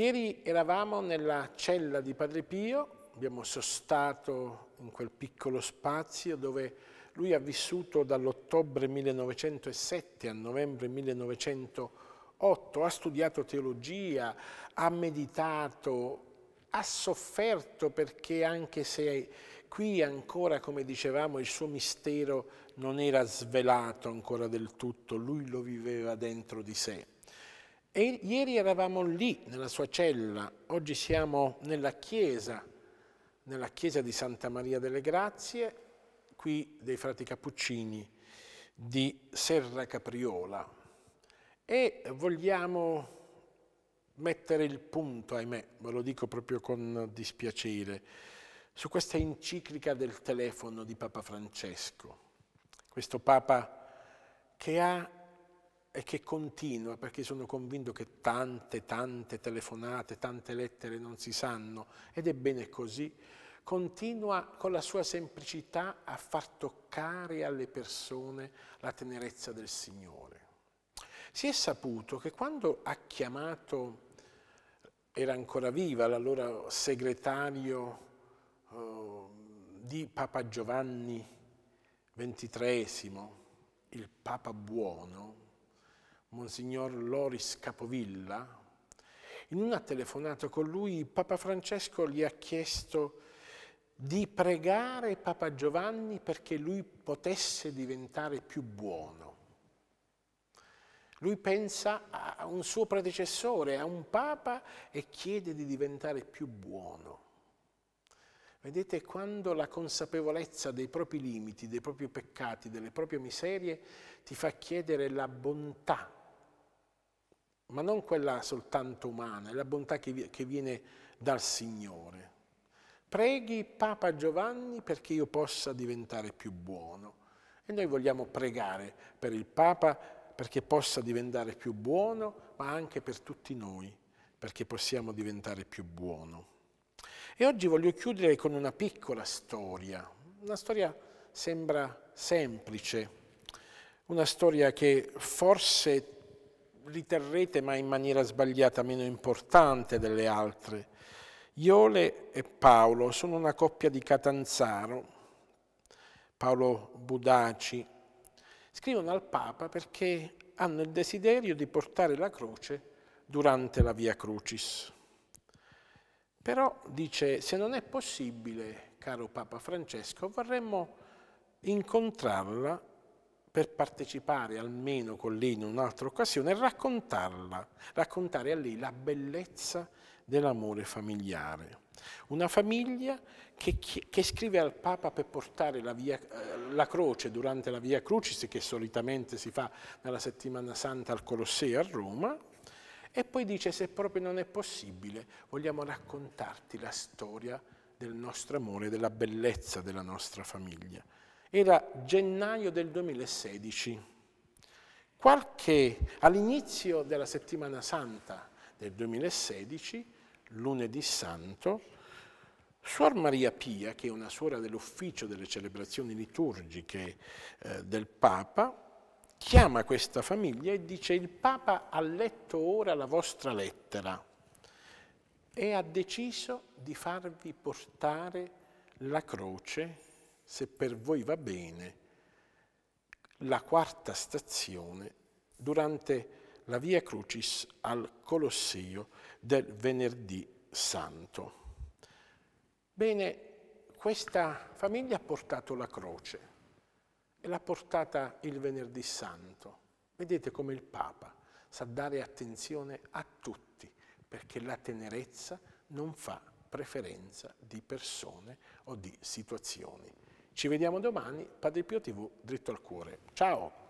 Ieri eravamo nella cella di Padre Pio, abbiamo sostato in quel piccolo spazio dove lui ha vissuto dall'ottobre 1907 a novembre 1908, ha studiato teologia, ha meditato, ha sofferto perché anche se qui ancora, come dicevamo, il suo mistero non era svelato ancora del tutto, lui lo viveva dentro di sé. E ieri eravamo lì, nella sua cella, oggi siamo nella chiesa, nella chiesa di Santa Maria delle Grazie, qui dei frati Cappuccini di Serra Capriola. E vogliamo mettere il punto, ahimè, ve lo dico proprio con dispiacere, su questa enciclica del telefono di Papa Francesco, questo Papa che ha e che continua, perché sono convinto che tante, tante telefonate, tante lettere non si sanno, ed è bene così, continua con la sua semplicità a far toccare alle persone la tenerezza del Signore. Si è saputo che quando ha chiamato, era ancora viva l'allora segretario eh, di Papa Giovanni XXIII, il Papa Buono, Monsignor Loris Capovilla, in una telefonata con lui Papa Francesco gli ha chiesto di pregare Papa Giovanni perché lui potesse diventare più buono. Lui pensa a un suo predecessore, a un Papa e chiede di diventare più buono. Vedete quando la consapevolezza dei propri limiti, dei propri peccati, delle proprie miserie ti fa chiedere la bontà ma non quella soltanto umana, è la bontà che, che viene dal Signore. Preghi Papa Giovanni perché io possa diventare più buono. E noi vogliamo pregare per il Papa perché possa diventare più buono, ma anche per tutti noi, perché possiamo diventare più buono. E oggi voglio chiudere con una piccola storia, una storia sembra semplice, una storia che forse riterrete, ma in maniera sbagliata, meno importante delle altre. Iole e Paolo sono una coppia di Catanzaro, Paolo Budaci, scrivono al Papa perché hanno il desiderio di portare la croce durante la Via Crucis. Però dice, se non è possibile, caro Papa Francesco, vorremmo incontrarla per partecipare almeno con lei in un'altra occasione e raccontarla, raccontare a lei la bellezza dell'amore familiare. Una famiglia che, che, scrive al Papa per portare la, via, eh, la, croce durante la Via Crucis, che solitamente si fa nella settimana santa al Colosseo a Roma, e poi dice se proprio non è possibile vogliamo raccontarti la storia del nostro amore, della bellezza della nostra famiglia. Era gennaio del 2016. Qualche, all'inizio della settimana santa del 2016, lunedì santo, Suor Maria Pia, che è una suora dell'ufficio delle celebrazioni liturgiche eh, del Papa, chiama questa famiglia e dice il Papa ha letto ora la vostra lettera e ha deciso di farvi portare la croce se per voi va bene, la quarta stazione durante la Via Crucis al Colosseo del venerdì santo. Bene, questa famiglia ha portato la croce e l'ha portata il venerdì santo. Vedete come il Papa sa dare attenzione a tutti, perché la tenerezza non fa preferenza di persone o di situazioni. Ci vediamo domani, Padre Pio TV, dritto al cuore. Ciao!